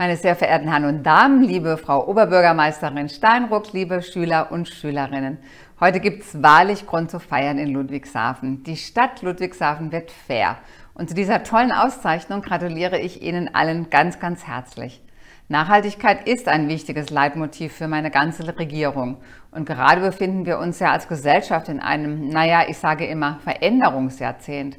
Meine sehr verehrten Herren und Damen, liebe Frau Oberbürgermeisterin Steinruck, liebe Schüler und Schülerinnen. Heute gibt es wahrlich Grund zu feiern in Ludwigshafen. Die Stadt Ludwigshafen wird fair. Und zu dieser tollen Auszeichnung gratuliere ich Ihnen allen ganz, ganz herzlich. Nachhaltigkeit ist ein wichtiges Leitmotiv für meine ganze Regierung. Und gerade befinden wir uns ja als Gesellschaft in einem, naja, ich sage immer, Veränderungsjahrzehnt.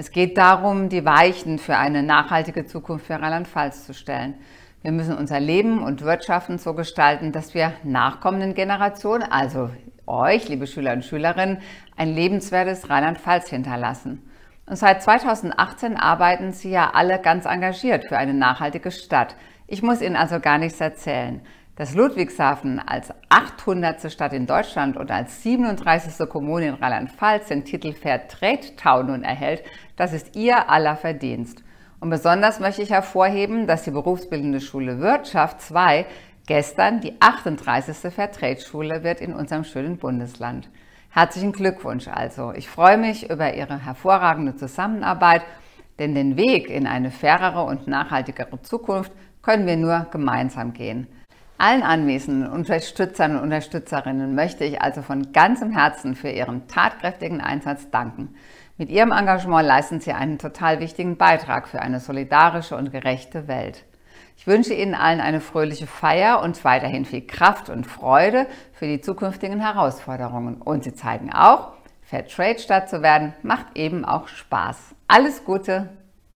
Es geht darum, die Weichen für eine nachhaltige Zukunft für Rheinland-Pfalz zu stellen. Wir müssen unser Leben und Wirtschaften so gestalten, dass wir nachkommenden Generationen, also euch, liebe Schüler und Schülerinnen, ein lebenswertes Rheinland-Pfalz hinterlassen. Und seit 2018 arbeiten Sie ja alle ganz engagiert für eine nachhaltige Stadt. Ich muss Ihnen also gar nichts erzählen dass Ludwigshafen als 800. Stadt in Deutschland und als 37. Kommune in Rheinland-Pfalz den Titel Fairtrade nun erhält, das ist ihr aller Verdienst. Und besonders möchte ich hervorheben, dass die Berufsbildende Schule Wirtschaft 2 gestern die 38. fairtrade wird in unserem schönen Bundesland. Herzlichen Glückwunsch also. Ich freue mich über Ihre hervorragende Zusammenarbeit, denn den Weg in eine fairere und nachhaltigere Zukunft können wir nur gemeinsam gehen. Allen anwesenden Unterstützern und Unterstützerinnen möchte ich also von ganzem Herzen für ihren tatkräftigen Einsatz danken. Mit ihrem Engagement leisten sie einen total wichtigen Beitrag für eine solidarische und gerechte Welt. Ich wünsche Ihnen allen eine fröhliche Feier und weiterhin viel Kraft und Freude für die zukünftigen Herausforderungen. Und Sie zeigen auch, Fairtrade statt zu werden, macht eben auch Spaß. Alles Gute!